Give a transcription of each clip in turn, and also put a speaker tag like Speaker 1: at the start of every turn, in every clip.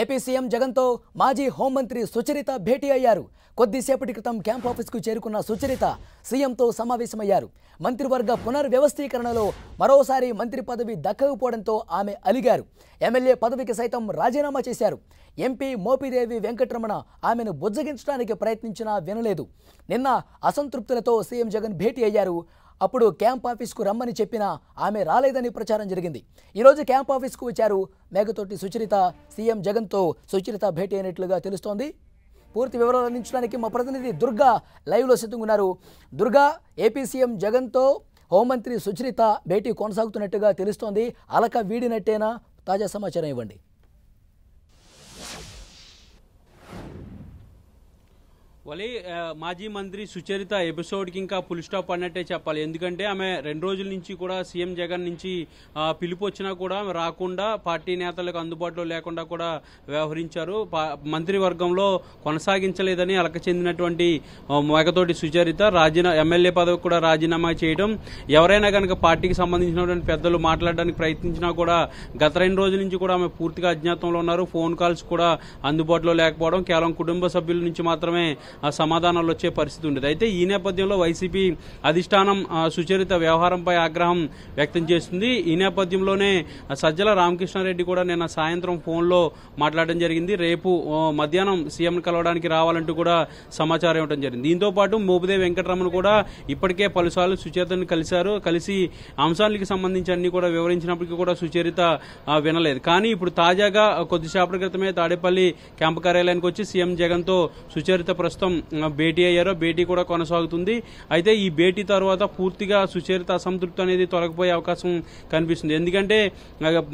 Speaker 1: AP CM జగన్తో మాజీ హోంమంత్రి సుచరిత భేటీ అయ్యారు కొద్దిసేపటి క్రితం క్యాంప్ ఆఫీస్కు చేరుకున్న సుచరిత సీఎంతో సమావేశమయ్యారు మంత్రివర్గ పునర్వ్యవస్థీకరణలో మరోసారి మంత్రి పదవి దక్కకపోవడంతో ఆమె అలిగారు ఎమ్మెల్యే పదవికి సైతం రాజీనామా చేశారు ఎంపీ మోపిదేవి వెంకటరమణ ఆమెను బుజ్జగించడానికి ప్రయత్నించినా వినలేదు నిన్న అసంతృప్తులతో సీఎం జగన్ భేటీ అయ్యారు అప్పుడు క్యాంప్ ఆఫీస్కు రమ్మని చెప్పినా ఆమె రాలేదని ప్రచారం జరిగింది ఈరోజు క్యాంప్ ఆఫీస్కు వచ్చారు మేఘతోటి సుచరిత సీఎం జగన్తో సుచరిత భేటీ అయినట్లుగా తెలుస్తోంది పూర్తి వివరాలు అందించడానికి మా ప్రతినిధి దుర్గా లైవ్లో సిద్ధంగా ఉన్నారు దుర్గా ఏపీ సీఎం జగన్తో హోంమంత్రి సుచరిత భేటీ కొనసాగుతున్నట్టుగా తెలుస్తోంది అలక వీడినట్టేనా తాజా సమాచారం ఇవ్వండి
Speaker 2: వలి మాజీ మంత్రి సుచరిత ఎపిసోడ్కి ఇంకా ఫుల్ స్టాప్ అన్నట్టే చెప్పాలి ఎందుకంటే ఆమె రెండు రోజుల నుంచి కూడా సీఎం జగన్ నుంచి పిలుపు వచ్చినా కూడా ఆమె రాకుండా పార్టీ నేతలకు అందుబాటులో లేకుండా కూడా వ్యవహరించారు మంత్రివర్గంలో కొనసాగించలేదని అలక చెందినటువంటి మేకతోటి సుచరిత రాజీనా ఎమ్మెల్యే పదవి కూడా రాజీనామా చేయడం ఎవరైనా కనుక పార్టీకి సంబంధించినటువంటి పెద్దలు మాట్లాడడానికి ప్రయత్నించినా కూడా గత రెండు రోజుల నుంచి కూడా ఆమె పూర్తిగా అజ్ఞాతంలో ఉన్నారు ఫోన్ కాల్స్ కూడా అందుబాటులో లేకపోవడం కేవలం కుటుంబ సభ్యుల నుంచి మాత్రమే సమాధానాలు వచ్చే పరిస్థితి ఉండేది అయితే ఈ నేపథ్యంలో వైసీపీ అధిష్టానం సుచరిత వ్యవహారంపై ఆగ్రహం వ్యక్తం చేస్తుంది ఈ నేపథ్యంలోనే సజ్జల రామకృష్ణారెడ్డి కూడా నిన్న సాయంత్రం ఫోన్లో మాట్లాడడం జరిగింది రేపు మధ్యాహ్నం సీఎం కలవడానికి రావాలంటూ కూడా సమాచారం ఇవ్వడం జరిగింది దీంతో పాటు మోపిదే వెంకటరమణ కూడా ఇప్పటికే పలుసార్లు సుచరితను కలిశారు కలిసి అంశానికి సంబంధించి అన్ని కూడా వివరించినప్పటికీ కూడా సుచరిత వినలేదు కానీ ఇప్పుడు తాజాగా కొద్దిసేపటి క్రితమే తాడేపల్లి క్యాంపు కార్యాలయానికి వచ్చి సీఎం జగన్తో సుచరిత ప్రస్తుతం ప్రస్తుతం భేటీ అయ్యారో భేటీ కూడా కొనసాగుతుంది అయితే ఈ భేటీ తర్వాత పూర్తిగా సుచరిత అసంతృప్తి అనేది తొలగిపోయే అవకాశం కనిపిస్తుంది ఎందుకంటే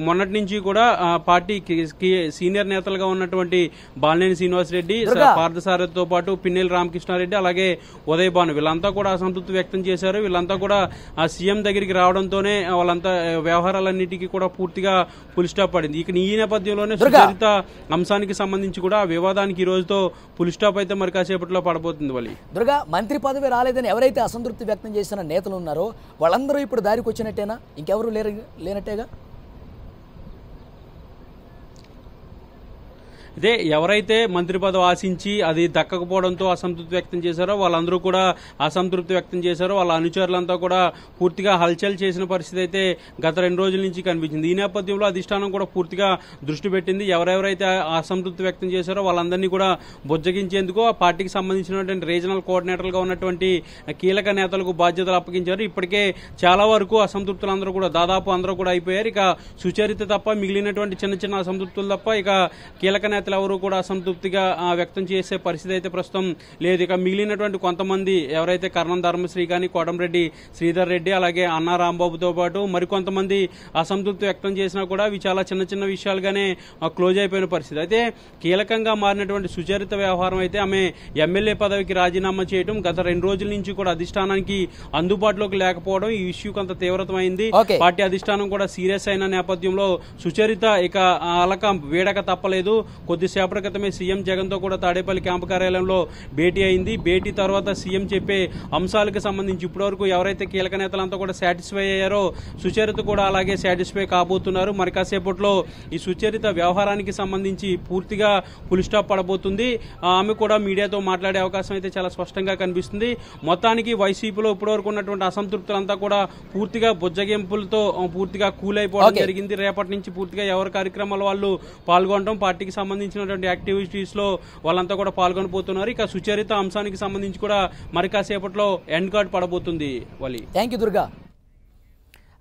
Speaker 2: మొన్నటి నుంచి కూడా పార్టీ సీనియర్ నేతలుగా ఉన్నటువంటి బాలినేని శ్రీనివాసరెడ్డి పార్థసారథితో పాటు పిన్నెల రామకృష్ణారెడ్డి అలాగే ఉదయ్ భాను వీళ్ళంతా కూడా అసంతృప్తి వ్యక్తం చేశారు వీళ్ళంతా కూడా ఆ సీఎం దగ్గరికి రావడంతోనే వాళ్ళంతా వ్యవహారాలన్నిటికీ కూడా పూర్తిగా ఫుల్ స్టాప్ పడింది ఇక ఈ నేపథ్యంలోనే సుచరిత అంశానికి సంబంధించి కూడా వివాదానికి ఈ రోజుతో పులిస్టాప్ స్టాప్ అయితే మరి కాసేపు కొద్దిసేపట్లో పడబోతుంది వలి
Speaker 1: దుర్గా మంత్రి పదవి రాలేదని ఎవరైతే అసంతృప్తి వ్యక్తం చేసిన నేతలు ఉన్నారో వాళ్ళందరూ ఇప్పుడు దారికి వచ్చినట్టేనా ఇంకెవరు లేరు లేనట్టేగా
Speaker 2: ఇదే ఎవరైతే మంత్రి పదవి ఆశించి అది దక్కకపోవడంతో అసంతృప్తి వ్యక్తం చేశారో వాళ్ళందరూ కూడా అసంతృప్తి వ్యక్తం చేశారో వాళ్ళ అనుచరులంతా కూడా పూర్తిగా హల్చల్ చేసిన పరిస్థితి అయితే గత రెండు రోజుల నుంచి కనిపించింది ఈ నేపథ్యంలో అధిష్టానం కూడా పూర్తిగా దృష్టి పెట్టింది ఎవరెవరైతే అసంతృప్తి వ్యక్తం చేశారో వాళ్ళందరినీ కూడా బుజ్జగించేందుకు ఆ పార్టీకి సంబంధించినటువంటి రీజనల్ కోఆర్డినేటర్గా ఉన్నటువంటి కీలక నేతలకు బాధ్యతలు అప్పగించారు ఇప్పటికే చాలా వరకు అసంతృప్తులందరూ కూడా దాదాపు అందరూ కూడా అయిపోయారు ఇక సుచరిత తప్ప మిగిలినటువంటి చిన్న చిన్న అసంతృప్తులు తప్ప ఇక కీలక నేత నేతలు ఎవరు కూడా అసంతృప్తిగా వ్యక్తం చేసే పరిస్థితి అయితే ప్రస్తుతం లేదు ఇక మిగిలినటువంటి కొంతమంది ఎవరైతే కర్ణం ధర్మశ్రీ కానీ కోటంరెడ్డి శ్రీధర్ రెడ్డి అలాగే అన్నా రాంబాబుతో పాటు మరికొంతమంది అసంతృప్తి వ్యక్తం చేసినా కూడా అవి చాలా చిన్న చిన్న విషయాలుగానే క్లోజ్ అయిపోయిన పరిస్థితి అయితే కీలకంగా మారినటువంటి సుచరిత వ్యవహారం అయితే ఆమె ఎమ్మెల్యే పదవికి రాజీనామా చేయడం గత రెండు రోజుల నుంచి కూడా అధిష్టానానికి అందుబాటులోకి లేకపోవడం ఈ ఇష్యూ కొంత తీవ్రతమైంది పార్టీ అధిష్టానం కూడా సీరియస్ అయిన నేపథ్యంలో సుచరిత ఇక అలక వేడక తప్పలేదు కొద్దిసేపటి క్రితమే సీఎం జగన్తో కూడా తాడేపల్లి క్యాంపు కార్యాలయంలో భేటీ అయింది భేటీ తర్వాత సీఎం చెప్పే అంశాలకు సంబంధించి ఇప్పటివరకు ఎవరైతే కీలక నేతలంతా కూడా సాటిస్ఫై అయ్యారో సుచరిత కూడా అలాగే సాటిస్ఫై కాబోతున్నారు మరి కాసేపట్లో ఈ సుచరిత వ్యవహారానికి సంబంధించి పూర్తిగా ఫుల్ స్టాప్ పడబోతుంది ఆమె కూడా మీడియాతో మాట్లాడే అవకాశం అయితే చాలా స్పష్టంగా కనిపిస్తుంది మొత్తానికి వైసీపీలో ఇప్పటివరకు ఉన్నటువంటి అసంతృప్తులంతా కూడా పూర్తిగా బుజ్జగింపులతో పూర్తిగా కూల్ అయిపోవడం జరిగింది రేపటి నుంచి పూర్తిగా ఎవరి కార్యక్రమాల వాళ్ళు పాల్గొనడం పార్టీకి సంబంధించి సంబంధించినటువంటి యాక్టివిటీస్లో వాళ్ళంతా కూడా పాల్గొనబోతున్నారు ఇక సుచరిత అంశానికి సంబంధించి కూడా మరి కాసేపట్లో ఎండ్ కార్డ్ పడబోతుంది వాళ్ళు
Speaker 1: థ్యాంక్ యూ దుర్గా